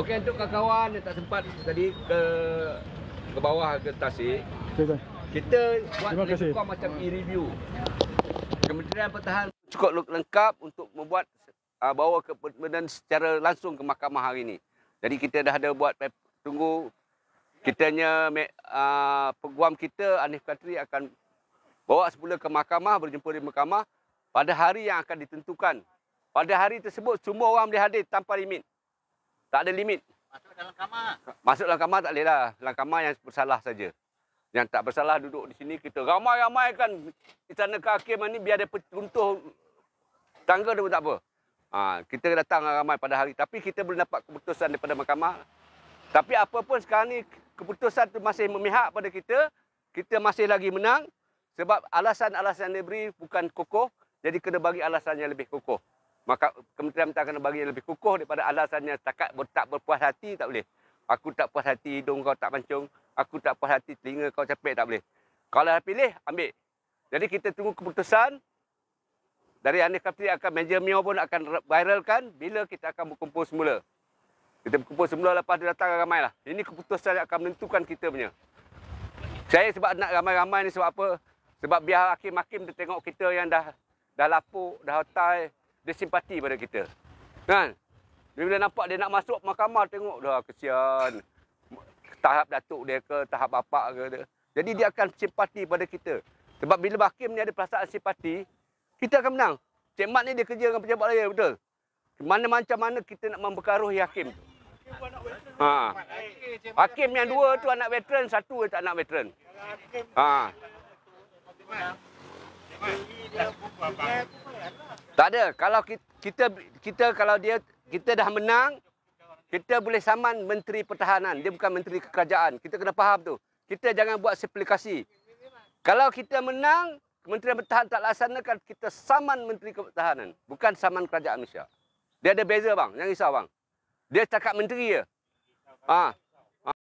Okey untuk kawan-kawan yang tak sempat tadi ke ke bawah ke Tasik. kita buat lebih macam e review. Kementerian Pertahanan cukup lengkap untuk membuat uh, bawa ke pertemuan secara langsung ke mahkamah hari ini. Jadi kita dah ada buat tunggu kitanya uh, peguam kita Anif Katri akan bawa semula ke mahkamah berjumpa di mahkamah pada hari yang akan ditentukan. Pada hari tersebut semua orang boleh hadir tanpa limit. Tak ada limit. Masuk dalam kamar. Masuk dalam kamar tak boleh lah. Dalam kamar yang bersalah saja. Yang tak bersalah duduk di sini kita ramai-ramai kan istana kaki ni biar dia runtuh tangga dia pun tak apa. Ha, kita datang ramai pada hari tapi kita belum dapat keputusan daripada mahkamah. Tapi apa pun sekarang ni keputusan tu masih memihak pada kita. Kita masih lagi menang sebab alasan-alasan yang diberi bukan kokoh. Jadi kena bagi alasan yang lebih kokoh maka kementerian minta kena bagi lebih kukuh daripada alasannya setakat ber, tak berpuas hati tak boleh aku tak puas hati hidung kau tak mancung aku tak puas hati telinga kau capek tak boleh kalau dah pilih ambil jadi kita tunggu keputusan dari Anif Kapti akan Major Mio pun akan viralkan bila kita akan berkumpul semula. Kita berkumpul semula lepas dia datang ramai lah. Ini keputusan yang akan menentukan kita punya. Saya sebab nak ramai-ramai ni sebab apa? Sebab biar hakim-hakim dia kita yang dah dah lapuk, dah otai, dia simpati pada kita. Kan? Bila nampak dia nak masuk mahkamah tengok dah kesian tahap datuk dia ke tahap bapak ke dia. Jadi dia akan simpati pada kita. Sebab bila hakim ni ada perasaan simpati, kita akan menang. Cik Mat ni dia kerja dengan pejabat lain betul. Mana macam mana kita nak memperkaruhi hakim tu? Ha. Hakim yang dua tu anak veteran, satu tak anak veteran. Ha. Tak ada. Kalau kita, kita kita kalau dia kita dah menang, kita boleh saman menteri pertahanan. Dia bukan menteri kerajaan. Kita kena faham tu. Kita jangan buat suplikasi. Kalau kita menang, Kementerian Pertahanan tak laksanakan, kita saman Menteri Pertahanan. Bukan saman Kerajaan Malaysia. Dia ada beza, bang. Jangan risau, bang. Dia cakap menteri, ya? Ah,